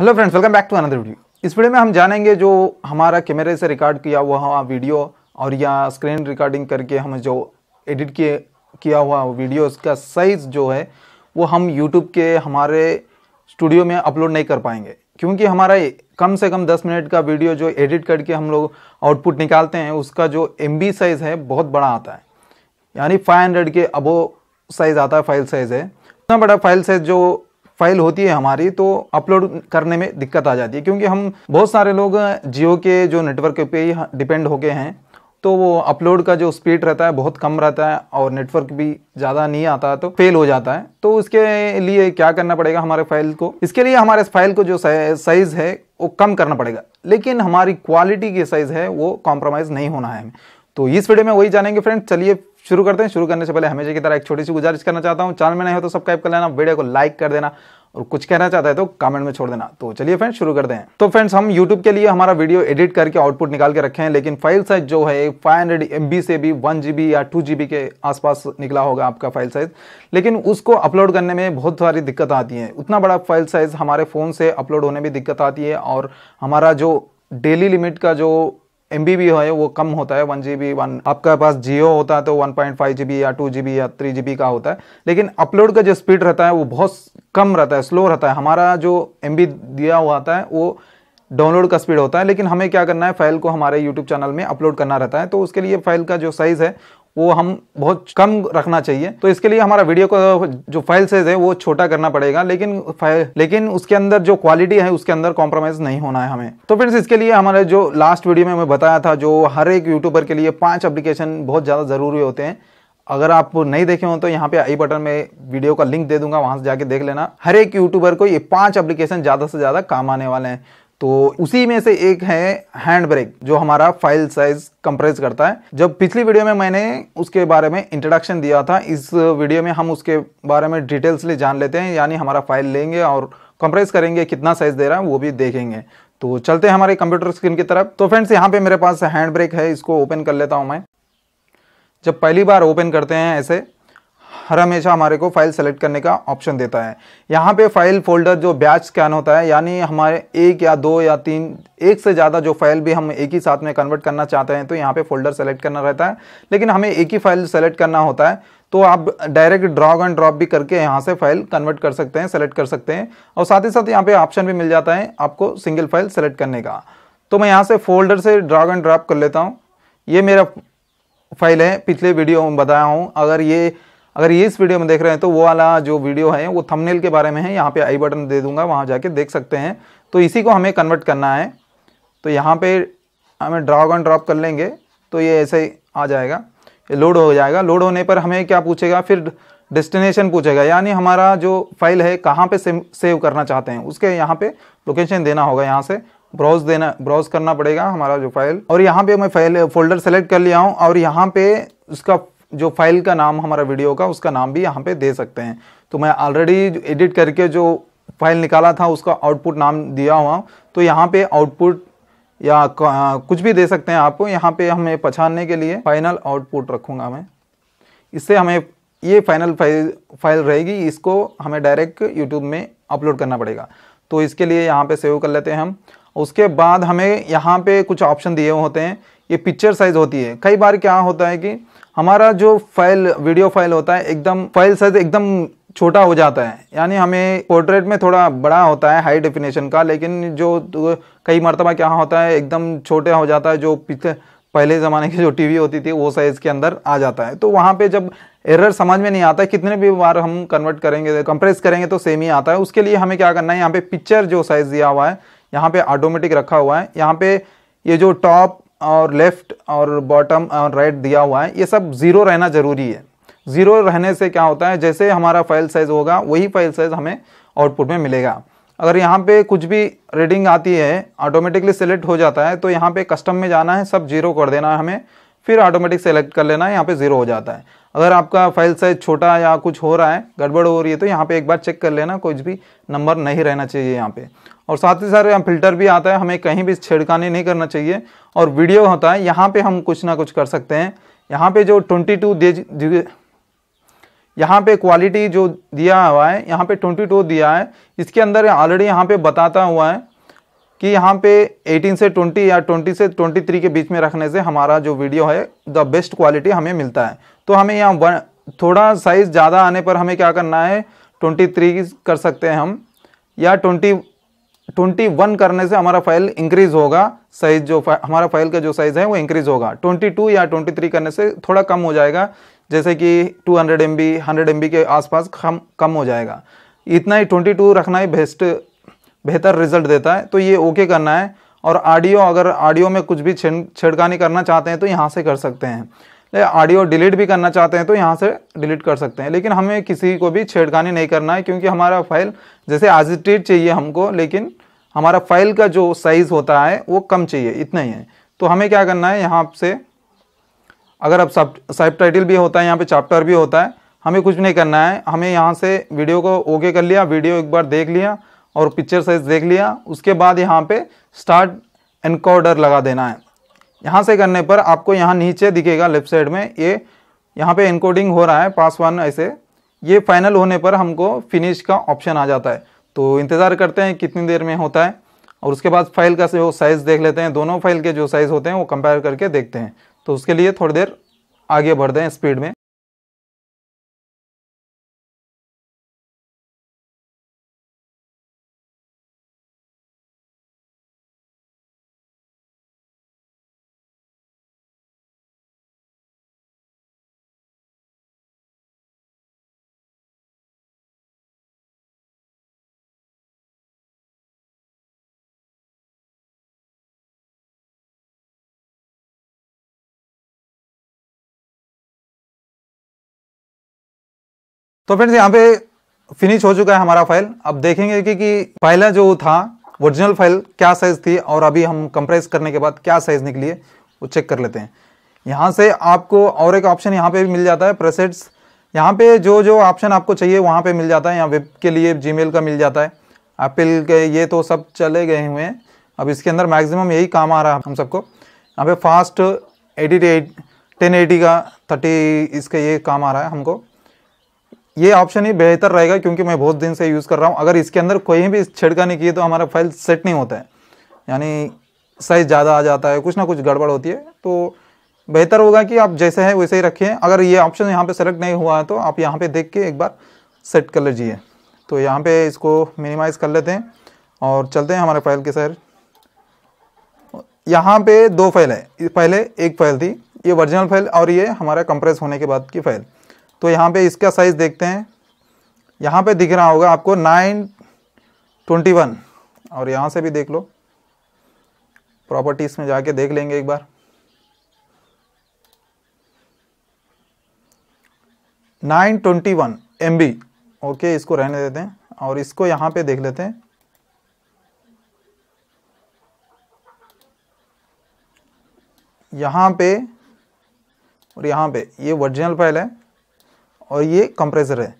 hello friends welcome back to another video इस video में हम जानेंगे जो हमारा कैमरे से रिकॉर्ड किया हुआ वीडियो और या स्क्रीन रिकॉर्डिंग करके हम जो एडिट किए किया हुआ वीडियो उसका साइज़ जो है वो हम यूट्यूब के हमारे स्टूडियो में अपलोड नहीं कर पाएंगे क्योंकि हमारा कम से कम 10 मिनट का वीडियो जो एडिट करके हम लोग आउटपुट निकालते हैं उसका जो एम साइज़ है बहुत बड़ा आता है यानी फाइव के अबो साइज़ आता है फाइल साइज़ है इतना बड़ा फाइल साइज़ जो फाइल होती है हमारी तो अपलोड करने में दिक्कत आ जाती है क्योंकि हम बहुत सारे लोग जियो के जो नेटवर्क पे ही डिपेंड होके हैं तो वो अपलोड का जो स्पीड रहता है बहुत कम रहता है और नेटवर्क भी ज़्यादा नहीं आता तो फेल हो जाता है तो उसके लिए क्या करना पड़ेगा हमारे फाइल को इसके लिए हमारे फाइल को जो साइज़ है वो कम करना पड़ेगा लेकिन हमारी क्वालिटी की साइज़ है वो कॉम्प्रोमाइज़ नहीं होना है हमें तो इस वीडियो में वही जानेंगे फ्रेंड चलिए शुरू करते हैं शुरू करने से पहले हमेशा की तरह एक छोटी सी गुजारिश करना चाहता हूँ चैनल में नहीं हो तो सब्सक्राइब कर लेना वीडियो को लाइक कर देना और कुछ कहना चाहता है तो कमेंट में छोड़ देना तो चलिए फ्रेंड्स शुरू करते हैं तो फ्रेंड्स हम यूट्यूब के लिए हमारा वीडियो एडिट करके आउटपुट निकाल के रखे हैं लेकिन फाइल साइज जो है फाइव हंड्रेड से भी वन GB या टू GB के आसपास निकला होगा आपका फाइल साइज लेकिन उसको अपलोड करने में बहुत सारी दिक्कत आती है उतना बड़ा फाइल साइज हमारे फ़ोन से अपलोड होने में दिक्कत आती है और हमारा जो डेली लिमिट का जो एम बी है वो कम होता है वन जी बी वन आपका पास जियो होता है तो one point five G B या टू जी बी या थ्री जी बी का होता है लेकिन अपलोड का जो स्पीड रहता है वो बहुत कम रहता है स्लो रहता है हमारा जो एम बी दिया हुआ आता है वो डाउनलोड का स्पीड होता है लेकिन हमें क्या करना है फाइल को हमारे यूट्यूब चैनल में अपलोड करना रहता है तो उसके लिए फाइल का जो साइज़ है वो हम बहुत कम रखना चाहिए तो इसके लिए हमारा वीडियो का जो फाइल साइज है वो छोटा करना पड़ेगा लेकिन लेकिन उसके अंदर जो क्वालिटी है उसके अंदर कॉम्प्रोमाइज नहीं होना है हमें तो फ्रेंड्स इसके लिए हमारे जो लास्ट वीडियो में हमें बताया था जो हर एक यूट्यूबर के लिए पाँच अप्लीकेशन बहुत ज़्यादा ज़रूरी होते हैं अगर आप नहीं देखे हो तो यहाँ पे आई बटन में वीडियो का लिंक दे दूंगा वहां से जाके देख लेना हर एक यूट्यूबर को ये पांच एप्लीकेशन ज्यादा से ज्यादा काम आने वाले हैं तो उसी में से एक है हैंड ब्रेक जो हमारा फाइल साइज कंप्रेस करता है जब पिछली वीडियो में मैंने उसके बारे में इंट्रोडक्शन दिया था इस वीडियो में हम उसके बारे में डिटेल्स ले जान लेते हैं यानी हमारा फाइल लेंगे और कंप्रेस करेंगे कितना साइज दे रहा है वो भी देखेंगे तो चलते हैं हमारे कंप्यूटर स्क्रीन की तरफ तो फ्रेंड्स यहाँ पे मेरे पास हैंड ब्रेक है इसको ओपन कर लेता हूँ मैं जब पहली बार ओपन करते हैं ऐसे हर हमेशा हमारे को फाइल सेलेक्ट करने का ऑप्शन देता है यहाँ पे फाइल फोल्डर जो बैच स्कैन होता है यानी हमारे एक या दो या तीन एक से ज़्यादा जो फाइल भी हम एक ही साथ में कन्वर्ट करना चाहते हैं तो यहाँ पे फोल्डर सेलेक्ट करना रहता है लेकिन हमें एक ही फाइल सेलेक्ट करना होता है तो आप डायरेक्ट ड्रॉग एंड ड्रॉप भी करके यहाँ से फाइल कन्वर्ट कर सकते हैं सेलेक्ट कर सकते हैं और साथ ही साथ यहाँ पर ऑप्शन भी मिल जाता है आपको सिंगल फाइल सेलेक्ट करने का तो मैं यहाँ से फोल्डर से ड्रॉग एंड ड्रॉप कर लेता हूँ ये मेरा फाइल है पिछले वीडियो में बताया हूँ अगर ये अगर ये इस वीडियो में देख रहे हैं तो वो वाला जो वीडियो है वो थंबनेल के बारे में है यहाँ पे आई बटन दे दूंगा वहाँ जाके देख सकते हैं तो इसी को हमें कन्वर्ट करना है तो यहाँ पे हमें ड्रॉग एंड ड्रॉप कर लेंगे तो ये ऐसे ही आ जाएगा ये लोड हो जाएगा लोड होने पर हमें क्या पूछेगा फिर डेस्टिनेशन पूछेगा यानी हमारा जो फाइल है कहाँ पर सेव करना चाहते हैं उसके यहाँ पर लोकेशन देना होगा यहाँ से ब्राउज देना ब्राउज करना पड़ेगा हमारा जो फाइल और यहाँ पर मैं फाइल फोल्डर सेलेक्ट कर लिया हूँ और यहाँ पर उसका जो फाइल का नाम हमारा वीडियो का उसका नाम भी यहाँ पे दे सकते हैं तो मैं ऑलरेडी एडिट करके जो फाइल निकाला था उसका आउटपुट नाम दिया हुआ तो यहाँ पे आउटपुट या कुछ भी दे सकते हैं आपको यहाँ पे हमें पहचानने के लिए फाइनल आउटपुट रखूँगा मैं इससे हमें ये फाइनल फाइल फाइल रहेगी इसको हमें डायरेक्ट यूट्यूब में अपलोड करना पड़ेगा तो इसके लिए यहाँ पर सेव कर लेते हैं हम उसके बाद हमें यहाँ पर कुछ ऑप्शन दिए होते हैं ये पिक्चर साइज़ होती है कई बार क्या होता है कि हमारा जो फाइल वीडियो फाइल होता है एकदम फाइल साइज एकदम छोटा हो जाता है यानी हमें पोर्ट्रेट में थोड़ा बड़ा होता है हाई डेफिनेशन का लेकिन जो कई मरतबा क्या होता है एकदम छोटे हो जाता है जो पिछले पहले ज़माने की जो टीवी होती थी वो साइज़ के अंदर आ जाता है तो वहाँ पे जब एरर समझ में नहीं आता है कितने भी बार हम कन्वर्ट करेंगे कंप्रेस करेंगे तो सेम ही आता है उसके लिए हमें क्या करना है यहाँ पे पिक्चर जो साइज़ दिया हुआ है यहाँ पे ऑटोमेटिक रखा हुआ है यहाँ पे ये जो टॉप और लेफ़्ट और बॉटम और राइट दिया हुआ है ये सब ज़ीरो रहना ज़रूरी है ज़ीरो रहने से क्या होता है जैसे हमारा फाइल साइज़ होगा वही फाइल साइज़ हमें आउटपुट में मिलेगा अगर यहाँ पे कुछ भी रीडिंग आती है ऑटोमेटिकली सेलेक्ट हो जाता है तो यहाँ पे कस्टम में जाना है सब जीरो कर देना है हमें फिर ऑटोमेटिक सेलेक्ट कर लेना है यहाँ पे ज़ीरो हो जाता है अगर आपका फाइल साइज छोटा या कुछ हो रहा है गड़बड़ हो रही है तो यहाँ पे एक बार चेक कर लेना कुछ भी नंबर नहीं रहना चाहिए यहाँ पे और साथ ही साथ यहाँ फिल्टर भी आता है हमें कहीं भी छेड़खानी नहीं करना चाहिए और वीडियो होता है यहाँ पे हम कुछ ना कुछ कर सकते हैं यहाँ पे जो ट्वेंटी टू दे यहाँ पे क्वालिटी जो दिया हुआ है यहाँ पे ट्वेंटी टू दिया है इसके अंदर ऑलरेडी यहाँ पे बताता हुआ है कि यहाँ पे 18 से 20 या 20 से 23 के बीच में रखने से हमारा जो वीडियो है द बेस्ट क्वालिटी हमें मिलता है तो हमें यहाँ थोड़ा साइज़ ज़्यादा आने पर हमें क्या करना है 23 कर सकते हैं हम या ट्वेंटी ट्वेंटी वन करने से हमारा फाइल इंक्रीज होगा साइज जो हमारा फाइल का जो साइज है वो इंक्रीज होगा ट्वेंटी टू या ट्वेंटी थ्री करने से थोड़ा कम हो जाएगा जैसे कि two hundred M B hundred M B के आसपास कम कम हो जाएगा इतना ही ट्वेंटी टू रखना ही बेस्ट बेहतर रिजल्ट देता है तो ये ओके करना है और ऑडियो अगर ऑडियो में कुछ भी छेड़ छेड़खानी करना चाहते हैं तो यहाँ से कर सकते हैं ऑडियो डिलीट भी करना चाहते हैं तो यहाँ से डिलीट कर सकते हैं लेकिन हमें किसी को भी छेड़खानी नहीं करना है क्योंकि हमारा फाइल जैसे आज चाहिए हमको लेकिन हमारा फाइल का जो साइज़ होता है वो कम चाहिए इतना ही है तो हमें क्या करना है यहाँ से अगर अब सब सब टाइटल भी होता है यहाँ पे चैप्टर भी होता है हमें कुछ नहीं करना है हमें यहाँ से वीडियो को ओके कर लिया वीडियो एक बार देख लिया और पिक्चर साइज देख लिया उसके बाद यहाँ पे स्टार्ट एनकोडर लगा देना है यहाँ से करने पर आपको यहाँ नीचे दिखेगा लेफ्ट साइड में ये यह यहाँ पे एनकोडिंग हो रहा है पास वन ऐसे ये फाइनल होने पर हमको फिनिश का ऑप्शन आ जाता है तो इंतज़ार करते हैं कितनी देर में होता है और उसके बाद फाइल का जो साइज़ देख लेते हैं दोनों फाइल के जो साइज़ होते हैं वो कंपेयर करके देखते हैं तो उसके लिए थोड़ी देर आगे बढ़ते हैं स्पीड में तो फ्रेंड्स यहाँ पे फिनिश हो चुका है हमारा फाइल अब देखेंगे कि, कि पहला जो था ओरिजिनल फाइल क्या साइज़ थी और अभी हम कंप्रेस करने के बाद क्या साइज़ निकली है वो चेक कर लेते हैं यहाँ से आपको और एक ऑप्शन यहाँ पे भी मिल जाता है प्रेसेट्स यहाँ पे जो जो ऑप्शन आपको चाहिए वहाँ पे मिल जाता है यहाँ वेब के लिए जीमेल का मिल जाता है एप्पल के ये तो सब चले गए हुए हैं अब इसके अंदर मैक्सिमम यही काम आ रहा है हम सबको यहाँ पे fast edit at ten eighty का थर्टी इसका ये काम आ रहा है हमको ये ऑप्शन ही बेहतर रहेगा क्योंकि मैं बहुत दिन से यूज़ कर रहा हूँ अगर इसके अंदर कोई भी छिड़कानी की तो हमारा फाइल सेट नहीं होता है यानी साइज़ ज़्यादा आ जाता है कुछ ना कुछ गड़बड़ होती है तो बेहतर होगा कि आप जैसे हैं वैसे ही रखें अगर ये ऑप्शन यहाँ पे सेलेक्ट नहीं हुआ है तो आप यहाँ पे देख के एक बार सेट कर लीजिए तो यहाँ पे इसको मिनिमाइज़ कर लेते हैं और चलते हैं हमारे फाइल के सर यहाँ पे दो फाइल है पहले एक फाइल थी ये ओरिजिनल फाइल और ये हमारा कंप्रेस होने के बाद की फाइल तो यहाँ पे इसका साइज़ देखते हैं यहाँ पे दिख रहा होगा आपको नाइन ट्वेंटी वन और यहाँ से भी देख लो प्रॉपर्टीज़ में जाके देख लेंगे एक बार nine twenty one M B okay इसको रहने देते हैं और इसको यहाँ पे देख लेते हैं यहाँ पे और यहाँ पे ये ओरिजिनल फाइल है और ये कंप्रेसर है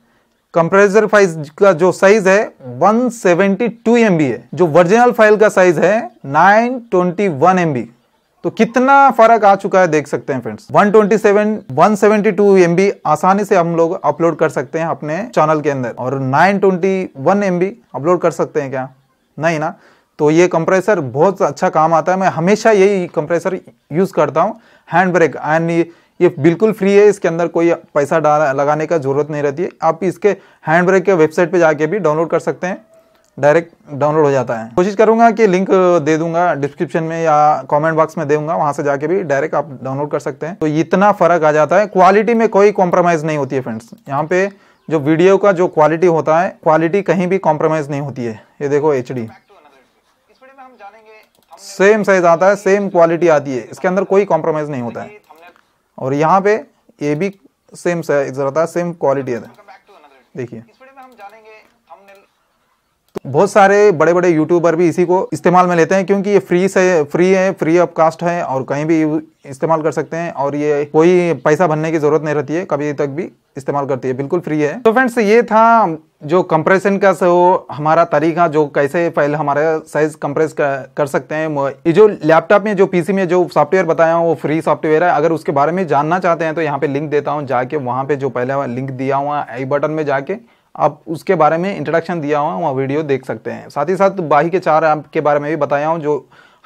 कंप्रेसर फाइल का जो साइज है 172 सेवेंटी है जो वर्जिनल फाइल का साइज है 921 ट्वेंटी तो कितना फर्क आ चुका है देख सकते हैं फ्रेंड्स 127 172 एमबी आसानी से हम लोग अपलोड कर सकते हैं अपने चैनल के अंदर और 921 ट्वेंटी अपलोड कर सकते हैं क्या नहीं ना तो ये कंप्रेसर बहुत अच्छा काम आता है मैं हमेशा यही कंप्रेसर यूज़ करता हूँ हैंड ब्रेक एंड ये बिल्कुल फ्री है इसके अंदर कोई पैसा डाला लगाने का ज़रूरत नहीं रहती है आप इसके हैंड ब्रेक के वेबसाइट पे जाके भी डाउनलोड कर सकते हैं डायरेक्ट डाउनलोड हो जाता है कोशिश करूंगा कि लिंक दे दूंगा डिस्क्रिप्शन में या कमेंट बॉक्स में दूंगा वहां से जाके भी डायरेक्ट आप डाउनलोड कर सकते हैं तो इतना फर्क आ जाता है क्वालिटी में कोई कॉम्प्रोमाइज़ नहीं होती है फ्रेंड्स यहाँ पे जो वीडियो का जो क्वालिटी होता है क्वालिटी कहीं भी कॉम्प्रोमाइज़ नहीं होती है ये देखो एच सेम साइज आता है सेम क्वालिटी आती है इसके अंदर कोई कॉम्प्रोमाइज़ नहीं होता है और यहाँ पे ये भी सेम रहता सेम क्वालिटी है देखिए बहुत सारे बड़े बड़े यूट्यूबर भी इसी को इस्तेमाल में लेते हैं क्योंकि ये फ्री से फ्री है फ्री ऑफ कास्ट है और कहीं भी इस्तेमाल कर सकते हैं और ये कोई पैसा भरने की जरूरत नहीं रहती है कभी तक भी इस्तेमाल करती है बिल्कुल फ्री है तो फ्रेंड्स ये था जो कंप्रेशन का सो हमारा तरीका जो कैसे फाइल हमारा साइज कंप्रेस कर, कर सकते हैं ये जो लैपटॉप में जो पीसी में जो सॉफ्टवेयर बताया हूँ वो फ्री सॉफ्टवेयर है अगर उसके बारे में जानना चाहते हैं तो यहाँ पे लिंक देता हूँ जाके वहाँ पे जो पहले लिंक दिया हुआ आई बटन में जाके आप उसके बारे में इंट्रोडक्शन दिया हुआ वहाँ वीडियो देख सकते हैं साथ ही साथ बाही के चार ऐप के बारे में भी बताया हूँ जो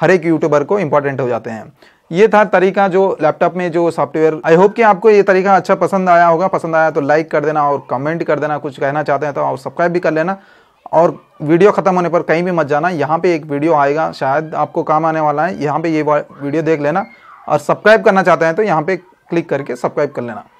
हर एक यूट्यूबर को इंपॉर्टेंट हो जाते हैं ये था तरीका जो लैपटॉप में जो सॉफ्टवेयर आई होप कि आपको ये तरीका अच्छा पसंद आया होगा पसंद आया तो लाइक कर देना और कमेंट कर देना कुछ कहना चाहते हैं तो और सब्सक्राइब भी कर लेना और वीडियो ख़त्म होने पर कहीं भी मत जाना यहाँ पे एक वीडियो आएगा शायद आपको काम आने वाला है यहाँ पे ये वीडियो देख लेना और सब्सक्राइब करना चाहते हैं तो यहाँ पे क्लिक करके सब्सक्राइब कर लेना